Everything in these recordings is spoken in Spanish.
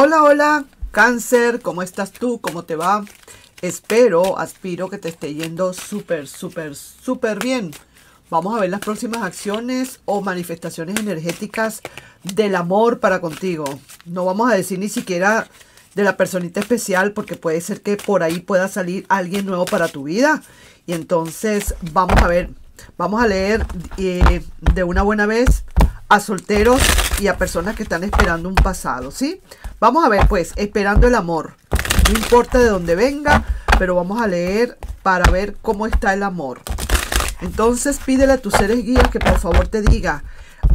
Hola, hola, cáncer, ¿cómo estás tú? ¿Cómo te va? Espero, aspiro que te esté yendo súper, súper, súper bien. Vamos a ver las próximas acciones o manifestaciones energéticas del amor para contigo. No vamos a decir ni siquiera de la personita especial porque puede ser que por ahí pueda salir alguien nuevo para tu vida. Y entonces vamos a ver, vamos a leer eh, de una buena vez a solteros y a personas que están esperando un pasado, ¿sí? Vamos a ver, pues, esperando el amor. No importa de dónde venga, pero vamos a leer para ver cómo está el amor. Entonces pídele a tus seres guías que por favor te diga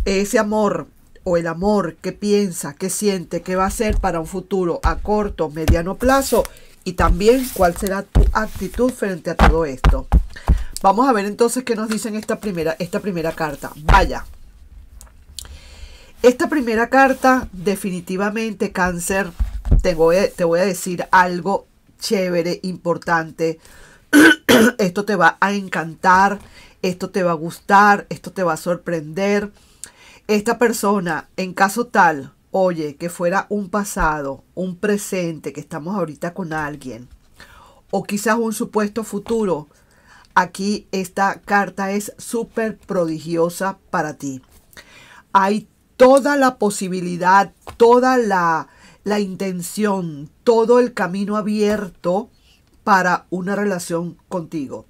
ese amor o el amor que piensa, que siente, que va a ser para un futuro a corto, mediano plazo y también cuál será tu actitud frente a todo esto. Vamos a ver entonces qué nos dicen esta primera, esta primera carta. Vaya. Esta primera carta, definitivamente, cáncer, te voy a, decir algo chévere, importante. esto te va a encantar, esto te va a gustar, esto te va a sorprender. Esta persona, en caso tal, oye, que fuera un pasado, un presente, que estamos ahorita con alguien, o quizás un supuesto futuro, aquí esta carta es súper prodigiosa para ti. Hay toda la posibilidad, toda la, intención, todo el camino abierto para una relación contigo.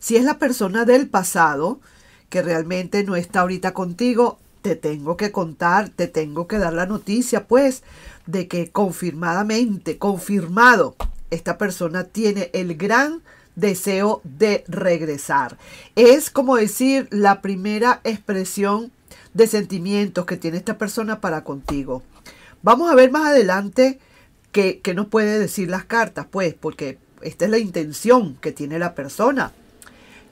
Si es la persona del pasado que realmente no está ahorita contigo, te tengo que contar, te tengo que dar la noticia, pues, de que confirmadamente, confirmado, esta persona tiene el gran deseo de regresar. Es como decir la primera expresión de sentimientos que tiene esta persona para contigo. Vamos a ver más adelante qué, nos puede decir las cartas, pues, porque esta es la intención que tiene la persona.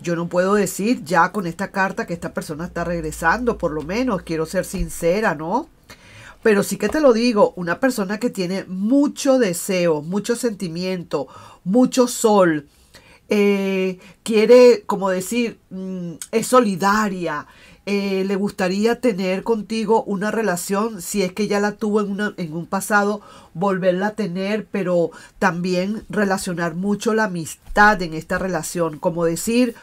Yo no puedo decir ya con esta carta que esta persona está regresando, por lo menos, quiero ser sincera, ¿no? Pero sí que te lo digo, una persona que tiene mucho deseo, mucho sentimiento, mucho sol, eh, quiere, como decir, mm, es solidaria, eh, le gustaría tener contigo una relación, si es que ya la tuvo en, un pasado, volverla a tener, pero también relacionar mucho la amistad en esta relación, como decir,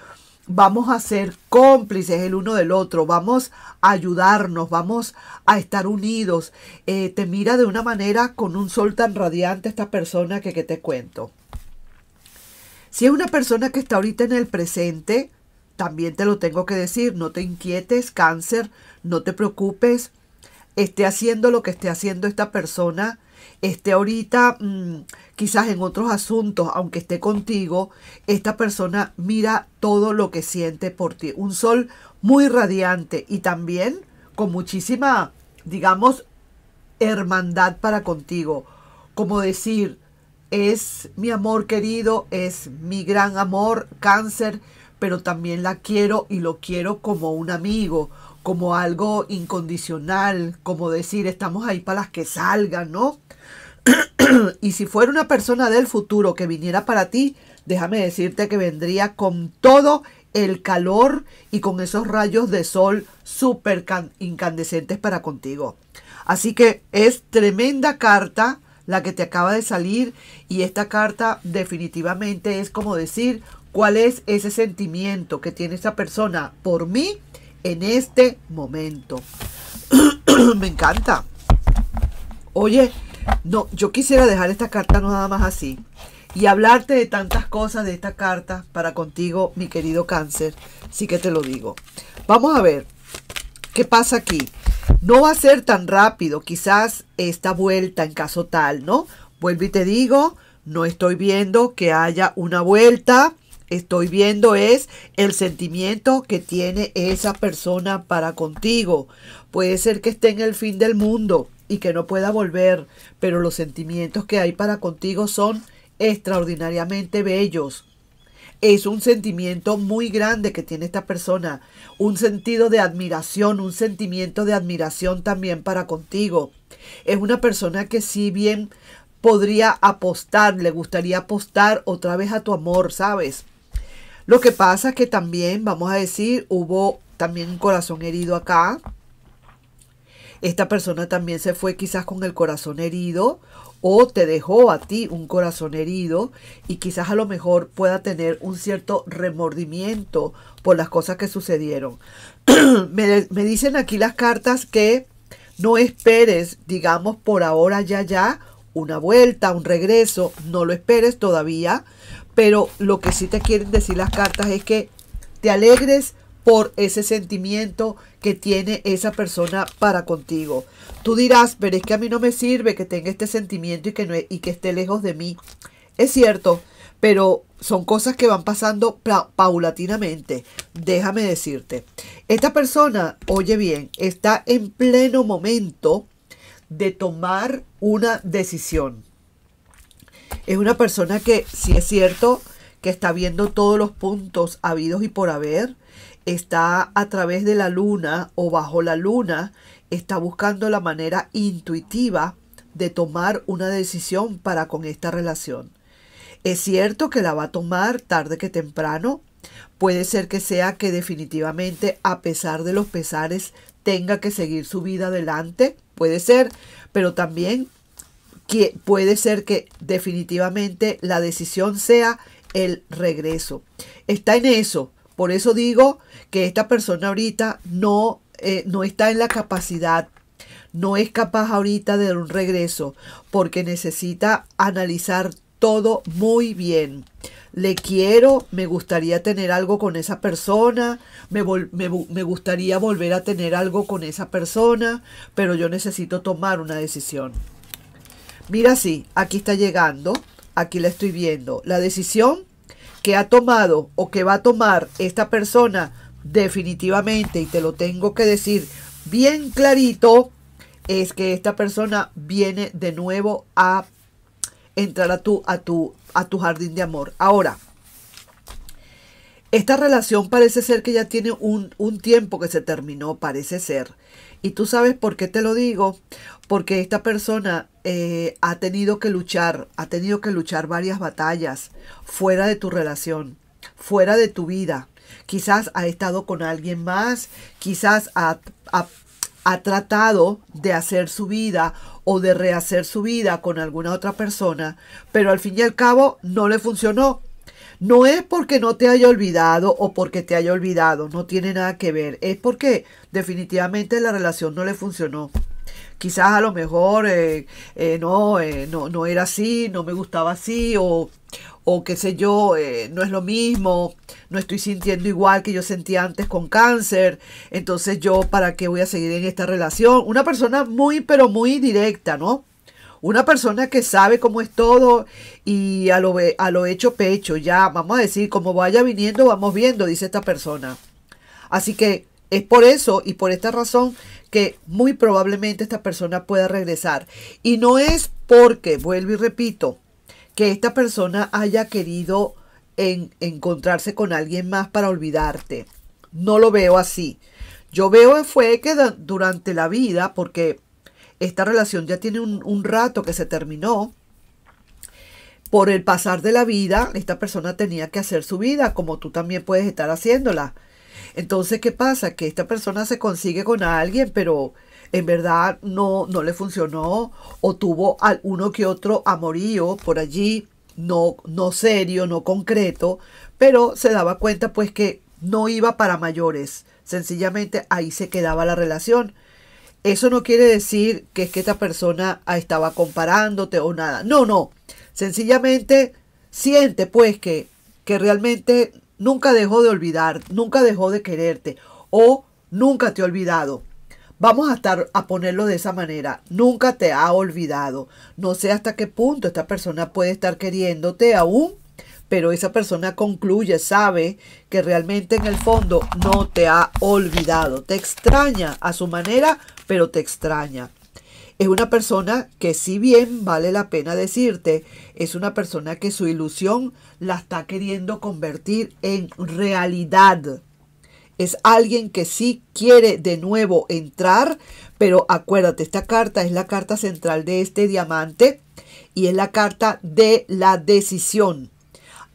vamos a ser cómplices el uno del otro, vamos a ayudarnos, vamos a estar unidos. Eh, te mira de una manera con un sol tan radiante esta persona que te cuento. Si es una persona que está ahorita en el presente, también te lo tengo que decir, no te inquietes, cáncer, no te preocupes, esté haciendo lo que esté haciendo esta persona, esté ahorita mm, quizás en otros asuntos, aunque esté contigo, esta persona mira todo lo que siente por ti. Un sol muy radiante y también con muchísima, digamos, hermandad para contigo. Como decir, es mi amor querido, es mi gran amor, cáncer, pero también la quiero y lo quiero como un amigo, como algo incondicional, como decir, estamos ahí para las que salgan, ¿no? y si fuera una persona del futuro que viniera para ti, déjame decirte que vendría con todo el calor y con esos rayos de sol súper incandescentes para contigo. Así que es tremenda carta la que te acaba de salir y esta carta definitivamente es como decir cuál es ese sentimiento que tiene esa persona por mí en este momento. Me encanta. Oye, no, yo quisiera dejar esta carta no nada más así y hablarte de tantas cosas de esta carta para contigo, mi querido cáncer. Sí que te lo digo. Vamos a ver. ¿Qué pasa aquí? No va a ser tan rápido, quizás esta vuelta en caso tal, ¿no? Vuelvo y te digo, no estoy viendo que haya una vuelta, estoy viendo es el sentimiento que tiene esa persona para contigo. Puede ser que esté en el fin del mundo y que no pueda volver, pero los sentimientos que hay para contigo son extraordinariamente bellos es un sentimiento muy grande que tiene esta persona, un sentido de admiración, un sentimiento de admiración también para contigo. Es una persona que si bien podría apostar, le gustaría apostar otra vez a tu amor, ¿sabes? Lo que pasa es que también, vamos a decir, hubo también un corazón herido acá. Esta persona también se fue quizás con el corazón herido o te dejó a ti un corazón herido y quizás a lo mejor pueda tener un cierto remordimiento por las cosas que sucedieron. me, dicen aquí las cartas que no esperes, digamos, por ahora ya ya, una vuelta, un regreso, no lo esperes todavía, pero lo que sí te quieren decir las cartas es que te alegres por ese sentimiento que tiene esa persona para contigo. Tú dirás, pero es que a mí no me sirve que tenga este sentimiento y que, no, y que esté lejos de mí. Es cierto, pero son cosas que van pasando paulatinamente. Déjame decirte, esta persona, oye bien, está en pleno momento de tomar una decisión. Es una persona que, si es cierto, está viendo todos los puntos habidos y por haber, está a través de la luna o bajo la luna, está buscando la manera intuitiva de tomar una decisión para con esta relación. Es cierto que la va a tomar tarde que temprano. Puede ser que sea que definitivamente, a pesar de los pesares, tenga que seguir su vida adelante. Puede ser, pero también que puede ser que definitivamente la decisión sea el regreso. Está en eso. Por eso digo que esta persona ahorita no, eh, no está en la capacidad, no es capaz ahorita de dar un regreso, porque necesita analizar todo muy bien. Le quiero, me gustaría tener algo con esa persona, me, me, gustaría volver a tener algo con esa persona, pero yo necesito tomar una decisión. Mira, sí, aquí está llegando, aquí la estoy viendo. La decisión que ha tomado o que va a tomar esta persona definitivamente, y te lo tengo que decir bien clarito, es que esta persona viene de nuevo a entrar a tu, a tu, a tu jardín de amor. Ahora, esta relación parece ser que ya tiene un, un tiempo que se terminó, parece ser. Y tú sabes por qué te lo digo, porque esta persona eh, ha tenido que luchar, ha tenido que luchar varias batallas fuera de tu relación, fuera de tu vida. Quizás ha estado con alguien más, quizás ha tratado de hacer su vida o de rehacer su vida con alguna otra persona, pero al fin y al cabo no le funcionó no es porque no te haya olvidado o porque te haya olvidado, no tiene nada que ver, es porque definitivamente la relación no le funcionó. Quizás a lo mejor eh, eh, no, eh, no, no, era así, no me gustaba así o, o qué sé yo, no es lo mismo, no estoy sintiendo igual que yo sentía antes con cáncer, entonces yo para qué voy a seguir en esta relación. Una persona muy, pero muy directa, ¿no? Una persona que sabe cómo es todo y a lo, a lo hecho pecho, ya, vamos a decir, como vaya viniendo, vamos viendo, dice esta persona. Así que es por eso y por esta razón que muy probablemente esta persona pueda regresar. Y no es porque, vuelvo y repito, que esta persona haya querido en, encontrarse con alguien más para olvidarte. No lo veo así. Yo veo fue que durante la vida, porque esta relación ya tiene un, rato que se terminó por el pasar de la vida, esta persona tenía que hacer su vida, como tú también puedes estar haciéndola. Entonces, ¿qué pasa? Que esta persona se consigue con alguien, pero en verdad no, no le funcionó o tuvo uno que otro amorío por allí, no, no serio, no concreto, pero se daba cuenta pues que no iba para mayores. Sencillamente ahí se quedaba la relación. Eso no quiere decir que es que esta persona ah, estaba comparándote o nada. No, no. Sencillamente siente pues que, que realmente nunca dejó de olvidar, nunca dejó de quererte o nunca te ha olvidado. Vamos a estar a ponerlo de esa manera. Nunca te ha olvidado. No sé hasta qué punto esta persona puede estar queriéndote aún pero esa persona concluye, sabe que realmente en el fondo no te ha olvidado. Te extraña a su manera, pero te extraña. Es una persona que si bien vale la pena decirte, es una persona que su ilusión la está queriendo convertir en realidad. Es alguien que sí quiere de nuevo entrar, pero acuérdate, esta carta es la carta central de este diamante y es la carta de la decisión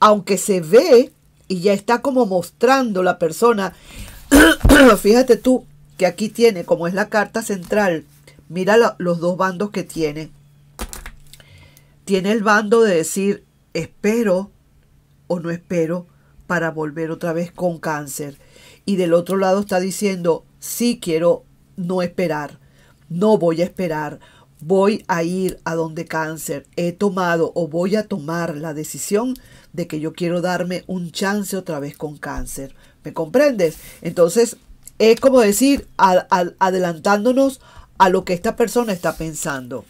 aunque se ve y ya está como mostrando la persona, fíjate tú que aquí tiene, como es la carta central, mira los dos bandos que tiene. Tiene el bando de decir, espero o no espero para volver otra vez con cáncer. Y del otro lado está diciendo, sí quiero no esperar, no voy a esperar, voy a ir a donde cáncer. He tomado o voy a tomar la decisión de que yo quiero darme un chance otra vez con cáncer. ¿Me comprendes? Entonces, es como decir, adelantándonos a lo que esta persona está pensando.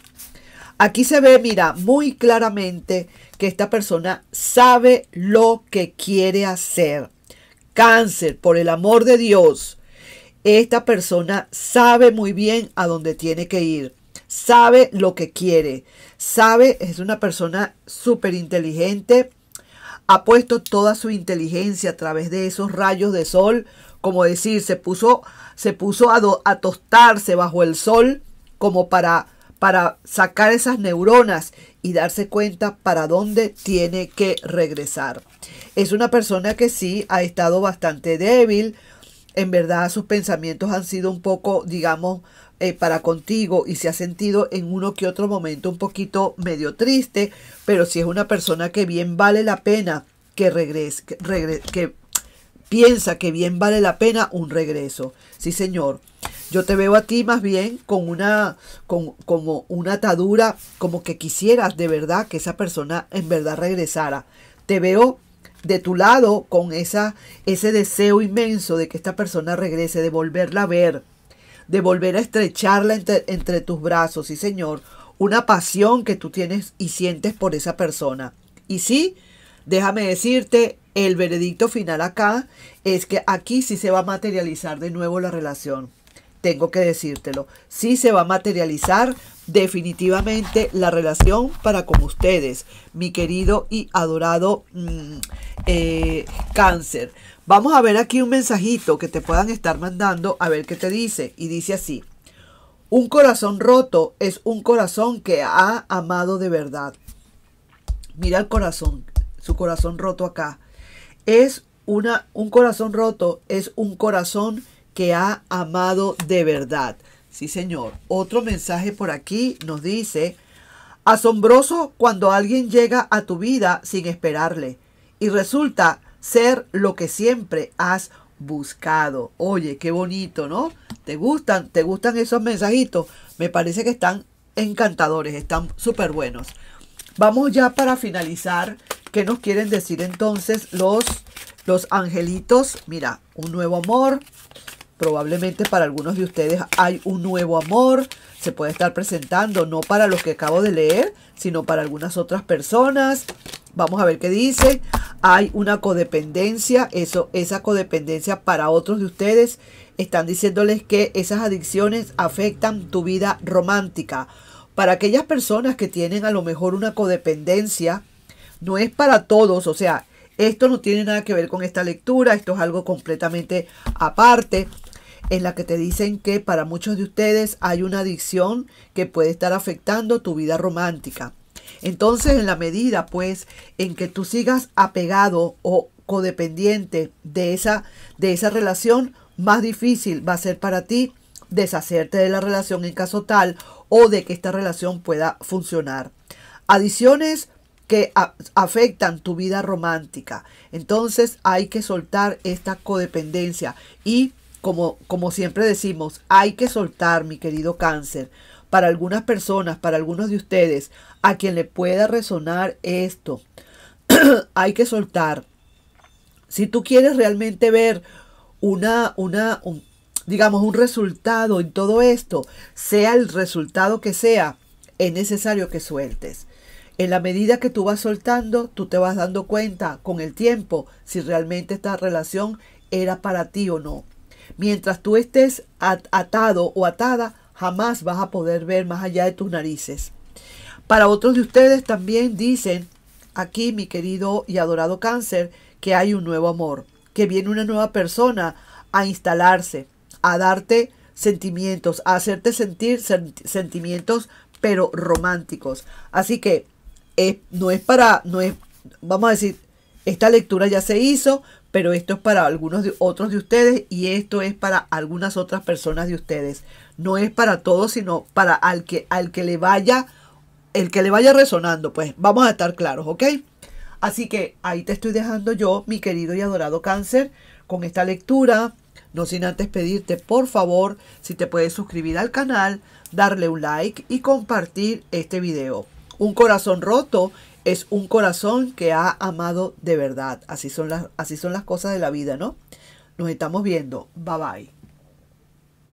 Aquí se ve, mira, muy claramente que esta persona sabe lo que quiere hacer. Cáncer, por el amor de Dios. Esta persona sabe muy bien a dónde tiene que ir. Sabe lo que quiere. Sabe, es una persona súper inteligente ha puesto toda su inteligencia a través de esos rayos de sol, como decir, se puso, se puso a, tostarse bajo el sol como para, para sacar esas neuronas y darse cuenta para dónde tiene que regresar. Es una persona que sí ha estado bastante débil, en verdad sus pensamientos han sido un poco, digamos, eh, para contigo y se ha sentido en uno que otro momento un poquito medio triste, pero si es una persona que bien vale la pena que regrese, que, que piensa que bien vale la pena un regreso. Sí, señor. Yo te veo a ti más bien con una, con, como una atadura, como que quisieras de verdad que esa persona en verdad regresara. Te veo de tu lado con esa, ese deseo inmenso de que esta persona regrese, de volverla a ver, de volver a estrecharla entre, entre tus brazos, sí Señor, una pasión que tú tienes y sientes por esa persona. Y sí, déjame decirte, el veredicto final acá es que aquí sí se va a materializar de nuevo la relación. Tengo que decírtelo. Sí se va a materializar definitivamente la relación para con ustedes, mi querido y adorado mm, eh, cáncer. Vamos a ver aquí un mensajito que te puedan estar mandando a ver qué te dice. Y dice así, un corazón roto es un corazón que ha amado de verdad. Mira el corazón, su corazón roto acá. Es una, un corazón roto, es un corazón que ha amado de verdad. Sí, señor. Otro mensaje por aquí nos dice, asombroso cuando alguien llega a tu vida sin esperarle y resulta ser lo que siempre has buscado. Oye, qué bonito, ¿no? ¿Te gustan? ¿Te gustan esos mensajitos? Me parece que están encantadores, están súper buenos. Vamos ya para finalizar. ¿Qué nos quieren decir entonces los, los angelitos? Mira, un nuevo amor, Probablemente para algunos de ustedes hay un nuevo amor, se puede estar presentando, no para los que acabo de leer, sino para algunas otras personas. Vamos a ver qué dice. Hay una codependencia, eso, esa codependencia para otros de ustedes. Están diciéndoles que esas adicciones afectan tu vida romántica. Para aquellas personas que tienen a lo mejor una codependencia, no es para todos, o sea, esto no tiene nada que ver con esta lectura, esto es algo completamente aparte en la que te dicen que para muchos de ustedes hay una adicción que puede estar afectando tu vida romántica. Entonces, en la medida, pues, en que tú sigas apegado o codependiente de esa, de esa relación, más difícil va a ser para ti deshacerte de la relación en caso tal o de que esta relación pueda funcionar. Adiciones que afectan tu vida romántica. Entonces hay que soltar esta codependencia y como, siempre decimos, hay que soltar, mi querido cáncer. Para algunas personas, para algunos de ustedes, a quien le pueda resonar esto, hay que soltar. Si tú quieres realmente ver una, una, digamos, un resultado en todo esto, sea el resultado que sea, es necesario que sueltes. En la medida que tú vas soltando, tú te vas dando cuenta con el tiempo si realmente esta relación era para ti o no. Mientras tú estés atado o atada, jamás vas a poder ver más allá de tus narices. Para otros de ustedes también dicen, aquí mi querido y adorado cáncer, que hay un nuevo amor, que viene una nueva persona a instalarse, a darte sentimientos, a hacerte sentir sentimientos, pero románticos. Así que eh, no es para, no es, vamos a decir, esta lectura ya se hizo, pero esto es para algunos de otros de ustedes y esto es para algunas otras personas de ustedes. No es para todos, sino para al que, al que le vaya, el que le vaya resonando, pues vamos a estar claros, ¿ok? Así que ahí te estoy dejando yo, mi querido y adorado cáncer, con esta lectura. No sin antes pedirte, por favor, si te puedes suscribir al canal, darle un like y compartir este video. Un corazón roto es un corazón que ha amado de verdad. Así son las, así son las cosas de la vida, ¿no? Nos estamos viendo. Bye bye.